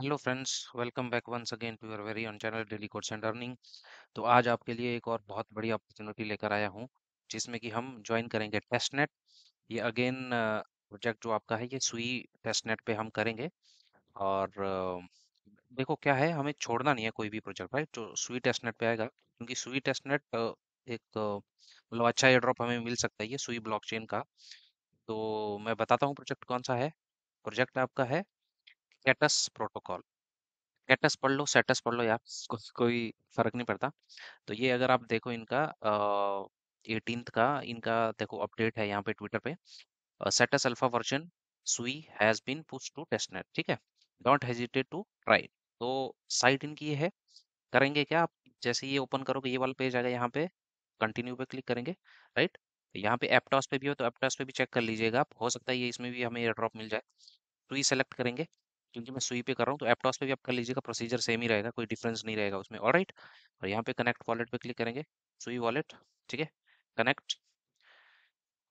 Hello friends welcome back once again to your very own channel daily course and earning तो आज आपके लिए एक और बहुत बड़ी अपॉर्चुनिटी लेकर आया हूँ जिसमें कि हम ज्वाइन करेंगे टेस्ट नेट ये अगेन प्रोजेक्ट जो आपका है ये सुई टेस्ट नेट पे हम करेंगे और देखो क्या है हमें छोड़ना नहीं है कोई भी प्रोजेक्ट राइट जो सुई टेस्ट नेट पे आएगा क्योंकि सुई टेस्ट नेट एक मतलब अच्छा एयर ड्रॉप हमें मिल सकता है ये सुई ब्लॉकचेन का तो मैं बताता हूँ प्रोजेक्ट कौन सा है प्रोजेक्ट आपका है कैटस प्रोटोकॉल कैटस पढ़ लो सेटस पढ़ लो या को, कोई फर्क नहीं पड़ता तो ये अगर आप देखो इनका एटीन का इनका देखो अपडेट है यहाँ पे ट्विटर पे सेटस alpha version Sui has been push to testnet ठीक है डोंट हेजिटेट टू ट्राई तो साइट इनकी ये है करेंगे क्या आप जैसे ये ओपन करोगे ये वाला पेज आएगा यहाँ पे कंटिन्यू पे क्लिक करेंगे राइट यहाँ पे एपटॉस पे भी हो तो एपटॉस पे भी चेक कर लीजिएगा आप हो सकता है ये इसमें भी हमें एयर ड्रॉप मिल जाए तो ये सेलेक्ट करेंगे क्योंकि मैं सुई पे कर रहा हूँ तो एपटॉस पे भी आप कर लीजिएगा प्रोसीजर सेम ही रहेगा कोई डिफरेंस नहीं रहेगा उसमें और राइट और यहाँ पे कनेक्ट वॉलेट पे क्लिक करेंगे सुई वॉलेट ठीक है कनेक्ट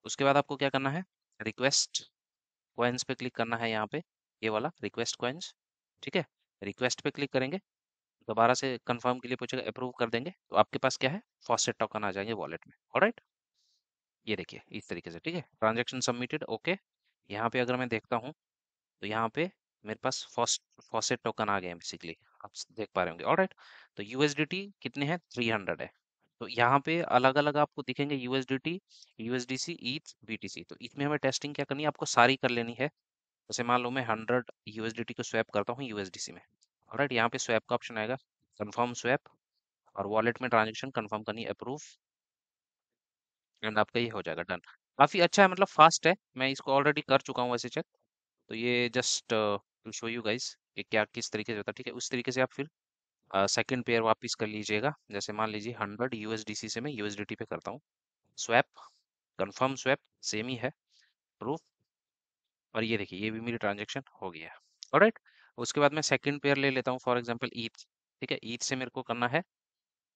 उसके बाद आपको क्या करना है रिक्वेस्ट क्वेंस पे क्लिक करना है यहाँ पे ये वाला रिक्वेस्ट क्वेंस ठीक है रिक्वेस्ट पे क्लिक करेंगे दोबारा से कंफर्म के लिए पूछेगा अप्रूव कर देंगे तो आपके पास क्या है फॉसेट टोकन आ जाएंगे वॉलेट में और राइट ये देखिए इस तरीके से ठीक है ट्रांजेक्शन सबमिटेड ओके यहाँ पे अगर मैं देखता हूँ तो यहाँ पे मेरे पास फॉसेट टोकन आ गए हैं बेसिकली आप देख पा रहे होंगे और राइट तो यूएसडीटी कितने हैं थ्री हंड्रेड है तो यहाँ पे अलग अलग आपको दिखेंगे यूएसडीटी यूएसडीसी ईथ बीटीसी तो ईथ में हमें टेस्टिंग क्या करनी है आपको सारी कर लेनी है जैसे मान लो मैं हंड्रेड यूएसडीटी को स्वैप करता हूँ यूएसडीसी में और राइट यहाँ पे स्वैप का ऑप्शन आएगा कन्फर्म स्वैप और वॉलेट में ट्रांजेक्शन कन्फर्म करनी अप्रूव एंड आपका ये हो जाएगा डन काफ़ी अच्छा है मतलब फास्ट है मैं इसको ऑलरेडी कर चुका हूँ वैसे चेक तो ये just to show you guys कि क्या किस तरीके से होता है ठीक है उस तरीके से आप फिर सेकंड पेयर वापस कर लीजिएगा जैसे मान लीजिए हंड्रेड यू से मैं यू पे करता हूँ स्वैप कन्फर्म स्वैप सेम ही है प्रूफ और ये देखिए ये भी मेरी ट्रांजेक्शन हो गया है राइट उसके बाद मैं सेकेंड पेयर ले लेता हूँ फॉर एग्जाम्पल ईद ठीक है ईद से मेरे को करना है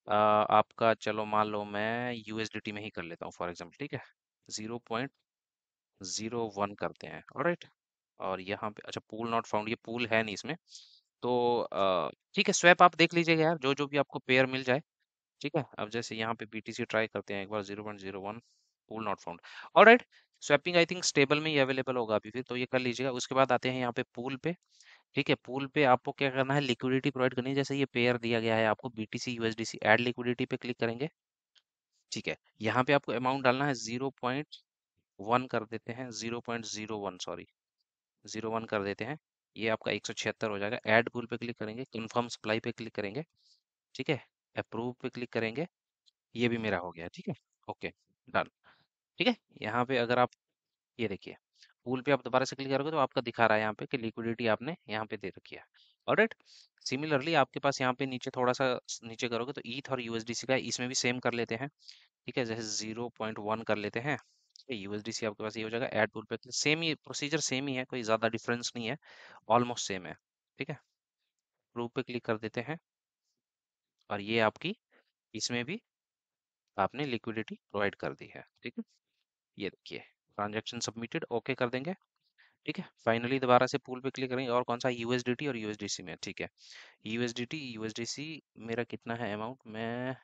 आ, आपका चलो मान लो मैं यू में ही कर लेता हूँ फॉर एग्जाम्पल ठीक है ज़ीरो पॉइंट ज़ीरो वन करते हैं राइट और यहाँ पे अच्छा पूल नॉट फाउंड ये पूल है नहीं इसमें तो ठीक है स्वैप आप देख लीजिएगा यार जो जो भी आपको पेयर मिल जाए ठीक है अब जैसे यहाँ पे बीटीसी ट्राई करते हैं एक बार zero zero point one pool not found और right swapping I think stable में ही अवेलेबल होगा अभी फिर तो ये कर लीजिएगा उसके बाद आते हैं यहाँ पे पूल पे ठीक है पूल पे आपको क्या करना है लिक्विडिटी प्रोवाइड करनी है जैसे ये पेयर दिया गया है आपको डी सी एड लिक्विडिटी पे क्लिक करेंगे ठीक है यहाँ पे आपको अमाउंट डालना है वन कर देते हैं वन सॉरी ज़ीरो वन कर देते हैं ये आपका एक सौ छिहत्तर हो जाएगा एड गूल पे क्लिक करेंगे कन्फर्म सप्लाई पे क्लिक करेंगे ठीक है अप्रूव पे क्लिक करेंगे ये भी मेरा हो गया ठीक है ओके डन ठीक है यहाँ पे अगर आप ये देखिए पूल पे आप दोबारा से क्लिक करोगे तो आपका दिखा रहा है यहाँ पे कि लिक्विडिटी आपने यहाँ पे दे रखी है राइट सिमिलरली आपके पास यहाँ पे नीचे थोड़ा सा नीचे करोगे तो ईथ और यूएसडीसी का इसमें भी सेम कर लेते हैं ठीक है जैसे जीरो पॉइंट वन कर लेते हैं पे यूएसडीसी आपके पास ये हो जाएगा ऐड टूल पे सेम तो ही प्रोसीजर सेम ही है कोई ज़्यादा डिफरेंस नहीं है ऑलमोस्ट सेम है ठीक है प्रूफ पे क्लिक कर देते हैं और ये आपकी इसमें भी आपने लिक्विडिटी प्रोवाइड कर दी है ठीक है ये देखिए ट्रांजेक्शन सबमिटेड ओके कर देंगे ठीक है फाइनली दोबारा से पूल पे क्लिक करेंगे और कौन सा यूएसडीटी और यूएसडीसी में ठीक है यूएसडीटी यूएसडीसी मेरा कितना है अमाउंट मैं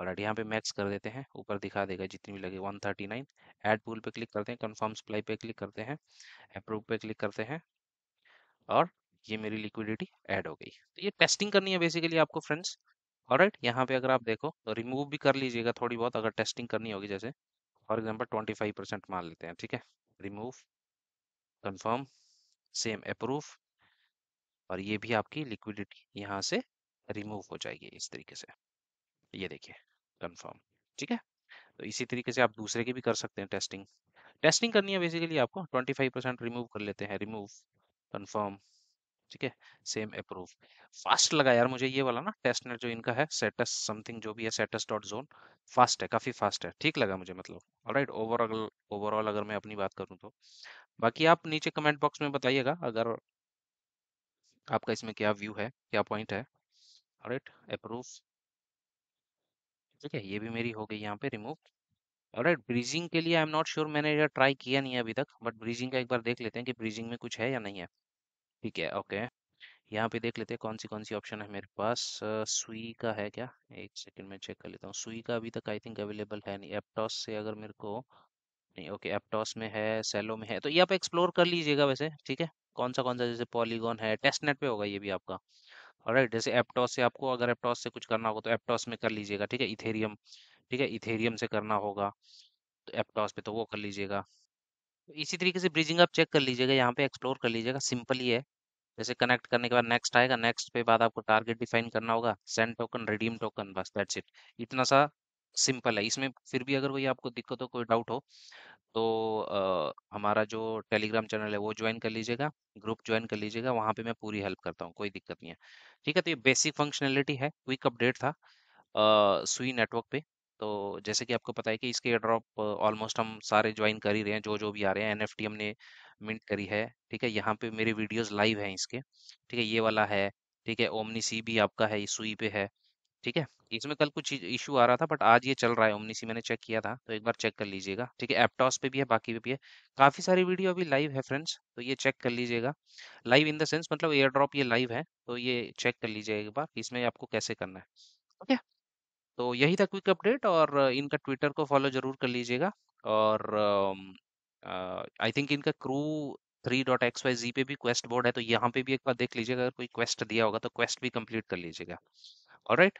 और यहाँ पे मैक्स कर देते हैं ऊपर दिखा देगा जितनी भी लगे 139 एड पुल पे क्लिक करते हैं कन्फर्म सप्लाई पे क्लिक करते हैं अप्रूव पे क्लिक करते हैं और ये मेरी लिक्विडिटी ऐड हो गई तो ये टेस्टिंग करनी है बेसिकली आपको फ्रेंड्स और राइट यहाँ पे अगर आप देखो तो रिमूव भी कर लीजिएगा थोड़ी बहुत अगर टेस्टिंग करनी होगी जैसे for example twenty five percent मान लेते हैं ठीक है रिमूव कन्फर्म सेम अप्रूव और ये भी आपकी लिक्विडिटी यहाँ से रिमूव हो जाएगी इस तरीके से ये देखिए कंफर्म ठीक है तो इसी तरीके से आप दूसरे की भी कर सकते हैं टेस्टिंग टेस्टिंग करनी है बेसिकली आपको 25% रिमूव कर लेते हैं रिमूव कंफर्म ठीक है सेम अप्रूव फास्ट लगा यार मुझे ये वाला ना टेस्ट नेट जो इनका है सेटस समथिंग जो भी है सेटस डॉट जोन फास्ट है काफ़ी फास्ट है ठीक लगा मुझे मतलब राइट ओवरऑल ओवरऑल अगर मैं अपनी बात करूँ तो बाकी आप नीचे कमेंट बॉक्स में बताइएगा अगर आपका इसमें क्या व्यू है क्या पॉइंट है राइट अप्रूव ठीक है ये भी मेरी हो गई यहाँ पे रिमूव राइट ब्रीजिंग के लिए आई एम नॉट श्योर मैंने यह ट्राई किया नहीं है अभी तक बट ब्रीजिंग का एक बार देख लेते हैं कि ब्रीजिंग में कुछ है या नहीं है ठीक है ओके यहाँ पे देख लेते हैं कौन सी कौन सी ऑप्शन है मेरे पास सुई का है क्या एक सेकंड में चेक कर लेता हूँ सुई का अभी तक आई थिंक अवेलेबल है नहीं एपटॉस से अगर मेरे को नहीं ओके एपटॉस में है सेलो में है तो ये आप एक्सप्लोर कर लीजिएगा वैसे ठीक है कौन सा कौन सा जैसे पॉलीगॉन है टेस्टनेट पे होगा ये भी आपका राइट जैसे एप्टॉस से आपको अगर एप्टॉस से कुछ करना होगा तो एप्टॉस में कर लीजिएगा ठीक है इथेरियम ठीक है इथेरियम से करना होगा तो एप्टॉस पे तो वो कर लीजिएगा तो इसी तरीके से ब्रिजिंग आप चेक कर लीजिएगा यहाँ पे एक्सप्लोर कर लीजिएगा सिंपल ही है जैसे कनेक्ट करने के बाद नेक्स्ट आएगा नेक्स्ट पे बाद आपको टारगेट डिफाइन करना होगा सेंड टोकन रिडीम टोकन बस दैट्स इट इतना सा सिंपल है इसमें फिर भी अगर कोई आपको दिक्कत हो कोई डाउट हो तो आ, हमारा जो टेलीग्राम चैनल है वो ज्वाइन कर लीजिएगा, ग्रुप ज्वाइन कर लीजिएगा, वहाँ पे मैं पूरी हेल्प करता हूँ, कोई दिक्कत नहीं है। ठीक है, तो ये बेसिक फंक्शनैलिटी है, क्विक अपडेट था सुई नेटवर्क पे। तो जैसे कि आपको पता है कि इसके ड्रॉप ऑलमोस्ट हम सारे ज्वाइन कर ही रहे हैं, जो-जो भी आ रहे हैं, एन हमने मिंट करी है, ठीक है? यहाँ पे मेरे वीडियोज़ लाइव हैं इसके, ठीक है? ये वाला है, ठीक है? ओमनी सी भी आपका है, सुई पे है। ठीक है इसमें कल कुछ इशू आ रहा था बट आज ये चल रहा है ओमनीसी मैंने चेक किया था तो एक बार चेक कर लीजिएगा ठीक है एपटॉस पे भी है बाकी पे भी है काफी सारी वीडियो अभी लाइव है फ्रेंड्स तो ये चेक कर लीजिएगा लाइव इन द सेंस मतलब एयर ड्रॉप ये लाइव है तो ये चेक कर लीजिएगा एक बार इसमें आपको कैसे करना है ओके तो यही था क्विक अपडेट और इनका ट्विटर को फॉलो जरूर कर लीजिएगा और आई थिंक इनका crew three dot X Y G पे भी क्वेस्ट बोर्ड है तो यहाँ पे भी एक बार देख लीजिएगा अगर कोई क्वेस्ट दिया होगा तो क्वेस्ट भी कंप्लीट कर लीजिएगा और राइट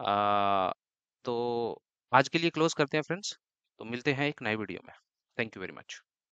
तो आज के लिए क्लोज करते हैं फ्रेंड्स तो मिलते हैं एक नए वीडियो में थैंक यू वेरी मच